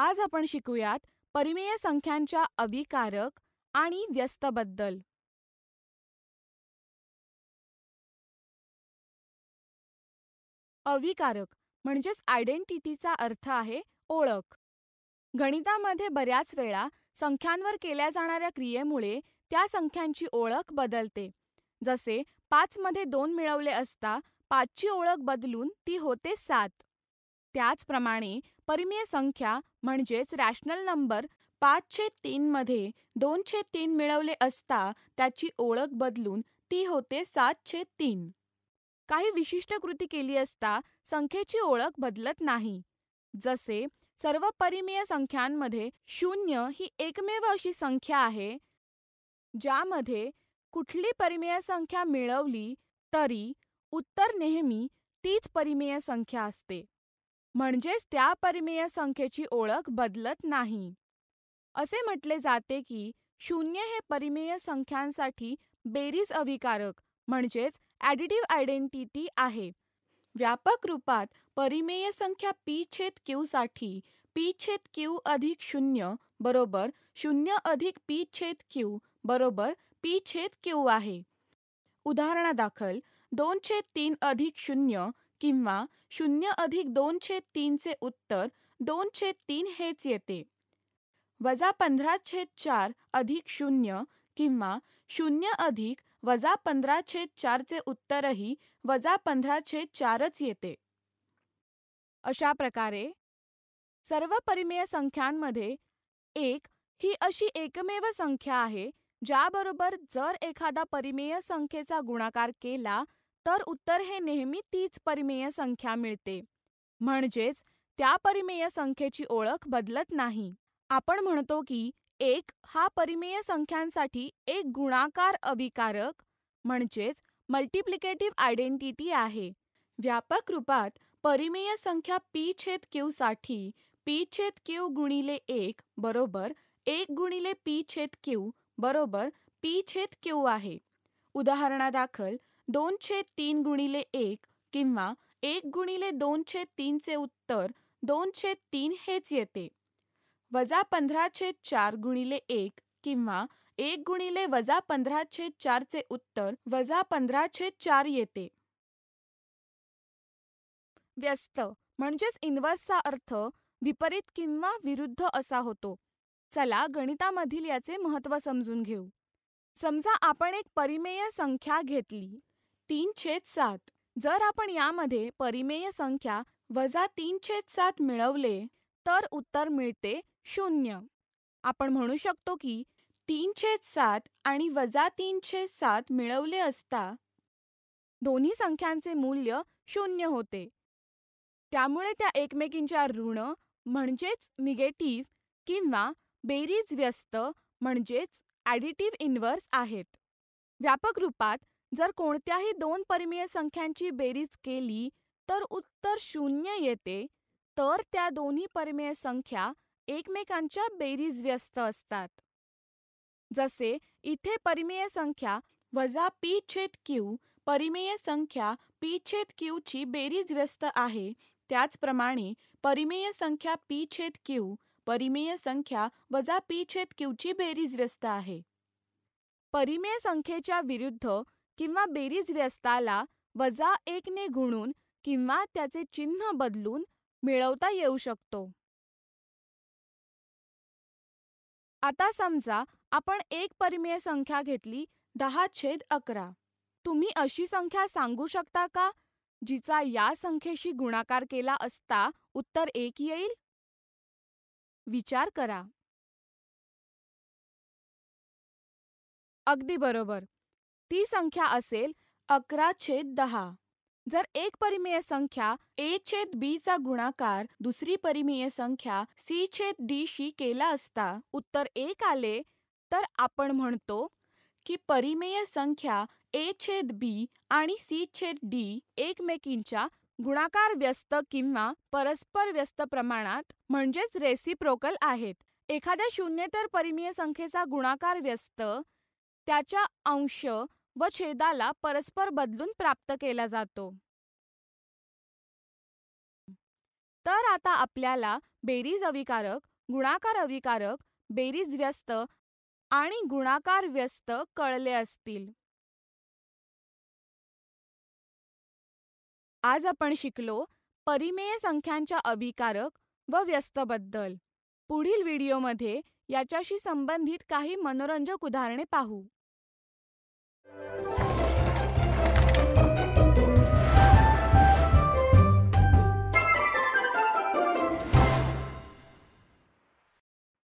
आज आपण शिकूयात परिमेय संख्यांच्या अविकारक आणि व्यस्तबद्दल अविकारक म्हणजेच आयडेंटिटीचा अर्थ आहे ओळख गणितामध्ये बऱ्याच वेळा संख्यांवर केल्या जाणाऱ्या क्रियेमुळे त्या संख्यांची ओळख बदलते जसे पाचमध्ये दोन मिळवले असता पाचची ओळख बदलून ती होते सात त्याचप्रमाणे परिमेय संख्या म्हणजेच रॅशनल नंबर पाचशे तीनमध्ये दोनशे तीन मिळवले असता त्याची ओळख बदलून ती होते सातशे तीन काही विशिष्ट कृती केली असता संख्येची ओळख बदलत नाही जसे सर्व परिमेय संख्यांमध्ये शून्य ही एकमेव अशी संख्या आहे ज्यामध्ये कुठली परिमेय संख्या मिळवली तरी उत्तर नेहमी तीच परिमेय संख्या असते म्हणजेच त्या परिमेय संख्येची ओळख बदलत नाही असे म्हटले जाते की शून्य हे परिमेय संख्यांसाठी बेरीज अविकारक म्हणजेच ॲडिटिव्ह आयडेंटिटी आहे व्यापक रूपात परिमेय संख्या पी छेद क्यूसाठी पी छेद क्यू अधिक शून्य बरोबर शून्य अधिक पी छेद क्यू बरोबर पी छेद क्यू आहे उदाहरणादाखल दोन छेद तीन अधिक शून्य किंवा शून्य अधिक दोन छेद तीनचे उत्तर दोन छेद तीन हेच येते वजा पंधरा छेद चार अधिक शून्य किंवा शून्य अधिक वजा पंधरा छेद चारचे उत्तरही वजा पंधरा छेद चारच येते अशा प्रकारे सर्व परिमेय संख्यांमध्ये एक ही अशी एकमेव संख्या आहे ज्याबरोबर जर एखादा परिमेय संख्येचा गुणाकार केला तर उत्तर हे नेहमी तीच परिमेय संख्या मिळते म्हणजेच त्या परिमेय संख्येची ओळख बदलत नाही आपण म्हणतो की एक हा परिमेय संख्यांसाठी एक गुणाकार अविकारक म्हणजेच मल्टिप्लिकेटिव्ह आयडेंटिटी आहे व्यापक रूपात परिमेय संख्या पी छेद साठी पी छेद क्यू गुणिले एक बरोबर एक गुणिले पी छेद क्यू बरोबर पी छेद क्यू आहे उदाहरणादाखल दोन छेद तीन गुणिले एक किंवा एक गुणिले दोन छेद तीनचे उत्तर दोन छेद तीन हेच येते वजा पंधरा छेद चार गुणिले एक किंवा एक गुणिले वजा पंधरा छेद चारचे उत्तर वजा पंधरा छेद चार येते व्यस्त म्हणजेच इन्व्हर्सचा अर्थ विपरीत किंवा विरुद्ध असा होतो चला गणितामधील याचे महत्त्व समजून घेऊ समजा आपण एक परिमेय संख्या घेतली तीन छेद सात जर आपण यामध्ये परिमेय संख्या वजा तीन छेद सात मिळवले तर उत्तर मिळते शून्य आपण म्हणू शकतो की तीन छेद सात आणि वजा तीन छेद सात मिळवले असता दोन्ही संख्यांचे मूल्य शून्य होते त्यामुळे त्या एकमेकींच्या ऋण म्हणजेच निगेटिव्ह किंवा बेरीज व्यस्त म्हणजेच ॲडिटिव्ह इन्व्हर्स आहेत व्यापक रूपात जर कोणत्याही दोन परिमेय संख्यांची बेरीज केली तर उत्तर शून्य येते तर त्या दोन्ही परिमेय संख्या एकमेकांच्या बेरीज व्यस्त असतात जसे इथे परिमेय संख्या वजा पी छेद क्यू परिमेय संख्या पी छेद क्यूची बेरीज व्यस्त आहे त्याचप्रमाणे परिमेय संख्या पी छेद क्यू परिमेय संख्या वजा पी छेद क्यूची बेरीज व्यस्त आहे परिमेय संख्येच्या विरुद्ध किंवा बेरीज व्यस्ताला वजा एकने गुणून किंवा त्याचे चिन्ह बदलून मिळवता येऊ शकतो आता समजा आपण एक परिमेय संख्या घेतली दहा छेद अकरा तुम्ही अशी संख्या सांगू शकता का जिचा या संख्येशी गुणाकार केला असता उत्तर एक येईल विचार करा अगदी बरोबर ती संख्या असेल अकरा छेद दहा जर एक परिमेय संख्या ए छेद बी चा गुणाकार दुसरी परिमेय संख्या सी छेद डी शी केला असता उत्तर एक आले तर आपण म्हणतो की परिमेय संख्या ए छेद बी आणि सी छेद डी एकमेकींच्या गुणाकार व्यस्त किंवा परस्पर व्यस्त प्रमाणात म्हणजेच रेसिप्रोकल आहेत एखाद्या शून्येतर परिमेय संख्येचा गुणाकार व्यस्त त्याच्या अंश व छेदाला परस्पर बदलून प्राप्त केला जातो तर आता आपल्याला बेरीज अविकारक गुणाकार अविकारक बेरीज व्यस्त आणि गुणाकार व्यस्त कळले असतील आज आपण शिकलो परिमेय संख्यांच्या अविकारक व व्यस्तबद्दल पुढील व्हिडिओमध्ये याच्याशी संबंधित काही मनोरंजक उदाहरणे पाहू